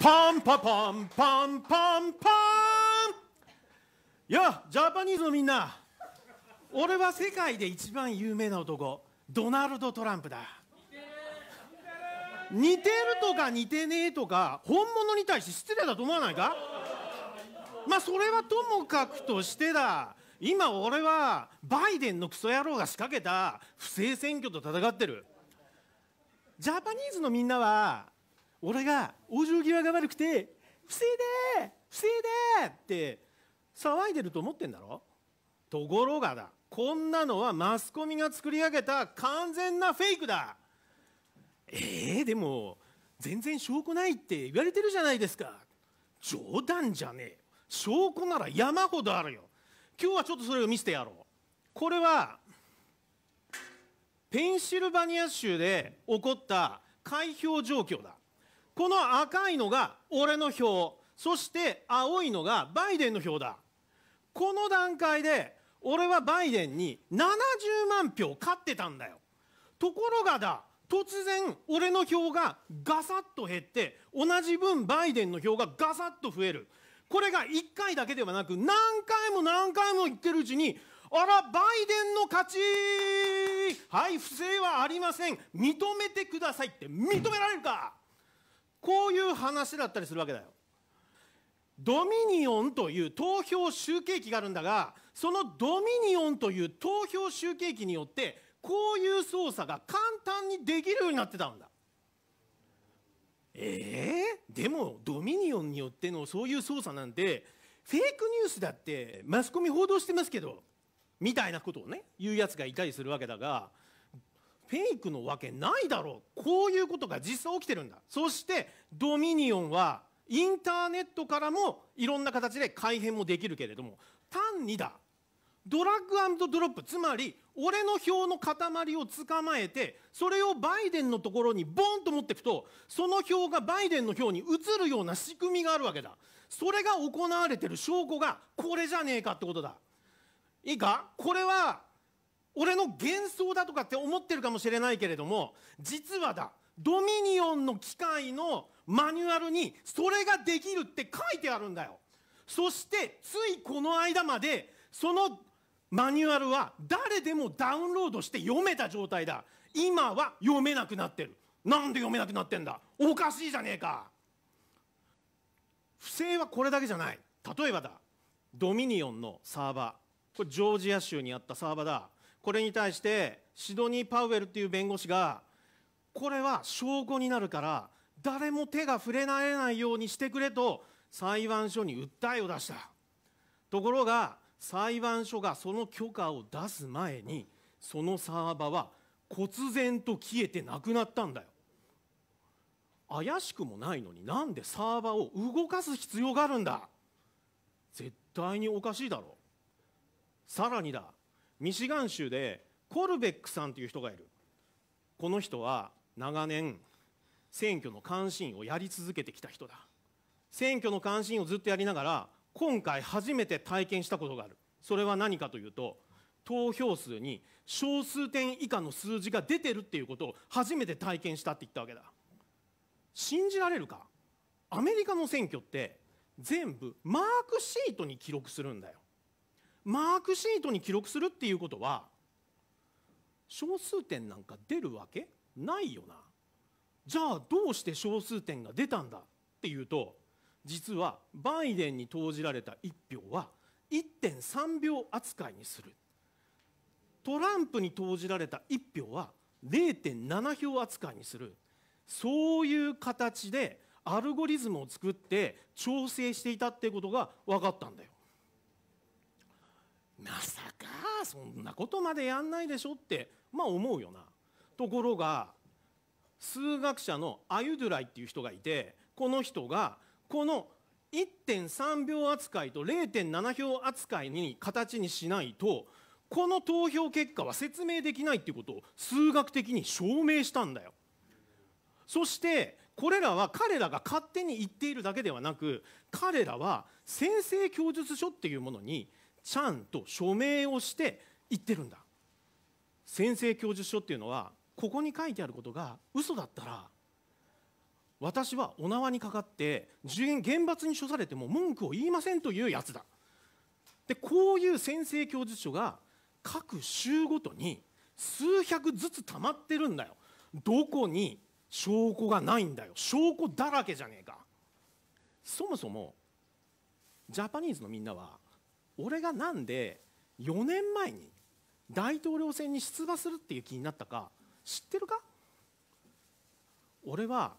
パンパパンパンパンパンやジャパニーズのみんな俺は世界で一番有名な男ドナルド・トランプだ似てるとか似てねえとか本物に対して失礼だと思わないかまあそれはともかくとしてだ今俺はバイデンのクソ野郎が仕掛けた不正選挙と戦ってるジャパニーズのみんなは俺が往生際が悪くて「防いで防いで!」って騒いでると思ってんだろところがだこんなのはマスコミが作り上げた完全なフェイクだえー、でも全然証拠ないって言われてるじゃないですか冗談じゃねえ証拠なら山ほどあるよ今日はちょっとそれを見せてやろうこれはペンシルバニア州で起こった開票状況だこの赤いのが俺の票そして青いのがバイデンの票だこの段階で俺はバイデンに70万票勝ってたんだよところがだ突然俺の票がガサッと減って同じ分バイデンの票がガサッと増えるこれが1回だけではなく何回も何回も言ってるうちにあらバイデンの勝ちはい不正はありません認めてくださいって認められるかこういう話だったりするわけだよドミニオンという投票集計機があるんだがそのドミニオンという投票集計機によってこういう操作が簡単にできるようになってたんだえー、でもドミニオンによってのそういう操作なんてフェイクニュースだってマスコミ報道してますけどみたいなことをね言うやつがいたりするわけだがフェイクのわけないだろうこういうことが実際起きてるんだそしてドミニオンはインターネットからもいろんな形で改変もできるけれども単にだドラッグドロップつまり俺の票の塊を捕まえてそれをバイデンのところにボンと持っていくとその票がバイデンの票に移るような仕組みがあるわけだそれが行われてる証拠がこれじゃねえかってことだいいかこれは俺の幻想だとかって思ってるかもしれないけれども実はだドミニオンの機械のマニュアルにそれができるって書いてあるんだよそしてついこの間までそのマニュアルは誰でもダウンロードして読めた状態だ今は読めなくなってるなんで読めなくなってんだおかしいじゃねえか不正はこれだけじゃない例えばだドミニオンのサーバーこれジョージア州にあったサーバーだこれに対してシドニー・パウエルっていう弁護士がこれは証拠になるから誰も手が触れられないようにしてくれと裁判所に訴えを出したところが裁判所がその許可を出す前にそのサーバは忽然と消えてなくなったんだよ怪しくもないのになんでサーバーを動かす必要があるんだ絶対におかしいだろさらにだミシガン州でコルベックさんという人がいるこの人は長年選挙の関心をやり続けてきた人だ選挙の関心をずっとやりながら今回初めて体験したことがあるそれは何かというと投票数に小数点以下の数字が出てるっていうことを初めて体験したって言ったわけだ信じられるかアメリカの選挙って全部マークシートに記録するんだよマークシートに記録するっていうことは小数点なんか出るわけないよなじゃあどうして小数点が出たんだっていうと実はバイデンに投じられた1票は1.3秒扱いにするトランプに投じられた1票は0.7票扱いにするそういう形でアルゴリズムを作って調整していたっていうことが分かったんだよ。まさかそんなことまでやんないでしょってまあ思うよなところが数学者のアユドゥライっていう人がいてこの人がこの1.3秒扱いと0.7票扱いに形にしないとこの投票結果は説明できないっていうことを数学的に証明したんだよ。そしてこれらは彼らが勝手に言っているだけではなく彼らは先生供述書っていうものにちゃんと署名をして言ってるんだ先生教授書っていうのはここに書いてあることが嘘だったら私はお縄にかかって厳罰に処されても文句を言いませんというやつだでこういう先生教授書が各州ごとに数百ずつ溜まってるんだよどこに証拠がないんだよ証拠だらけじゃねえかそもそもジャパニーズのみんなは俺がなんで4年前に大統領選に出馬するっていう気になったか知ってるか俺は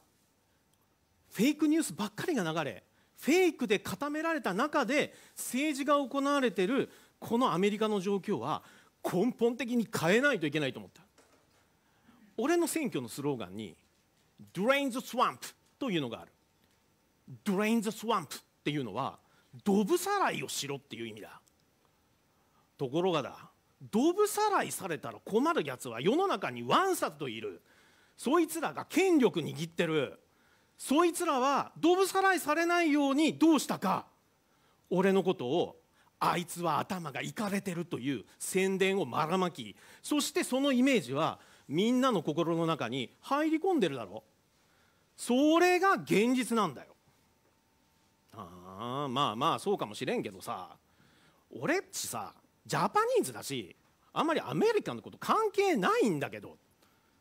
フェイクニュースばっかりが流れフェイクで固められた中で政治が行われているこのアメリカの状況は根本的に変えないといけないと思った俺の選挙のスローガンに「Drain the Swamp」というのがある「Drain the Swamp」っていうのはドブさらいをしろっていう意味だところがだドブさらいされたら困るやつは世の中にわんさといるそいつらが権力握ってるそいつらはドブさらいされないようにどうしたか俺のことをあいつは頭がいかれてるという宣伝をばらまきそしてそのイメージはみんなの心の中に入り込んでるだろそれが現実なんだよまあまあそうかもしれんけどさ俺っちさジャパニーズだしあんまりアメリカのこと関係ないんだけど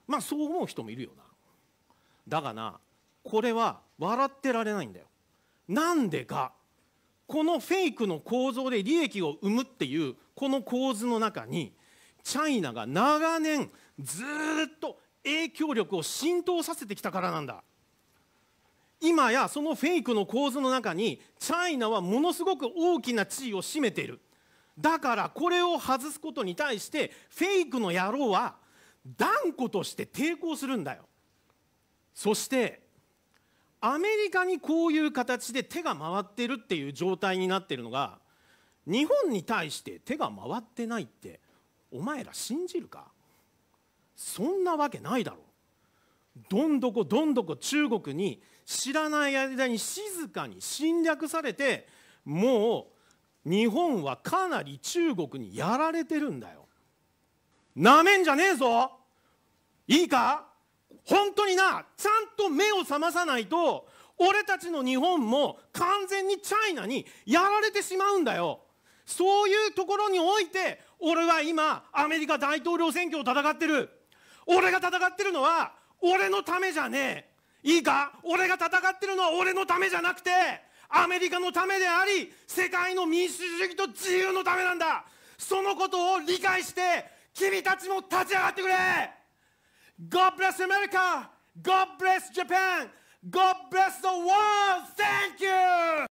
まあそう思う人もいるよなだがなこれは笑ってられないんだよなんでかこのフェイクの構造で利益を生むっていうこの構図の中にチャイナが長年ずっと影響力を浸透させてきたからなんだ今やそのフェイクの構図の中にチャイナはものすごく大きな地位を占めているだからこれを外すことに対してフェイクの野郎は断固として抵抗するんだよそしてアメリカにこういう形で手が回ってるっていう状態になってるのが日本に対して手が回ってないってお前ら信じるかそんなわけないだろどんどこどんどこ中国に知らない間に静かに侵略されてもう日本はかなり中国にやられてるんだよ。なめんじゃねえぞいいか本当になちゃんと目を覚まさないと俺たちの日本も完全にチャイナにやられてしまうんだよそういうところにおいて俺は今アメリカ大統領選挙を戦ってる俺が戦ってるのは俺のためじゃねえいいか俺が戦ってるのは俺のためじゃなくてアメリカのためであり世界の民主主義と自由のためなんだそのことを理解して君たちも立ち上がってくれ God bless America! God bless Japan! God bless the world! Thank you!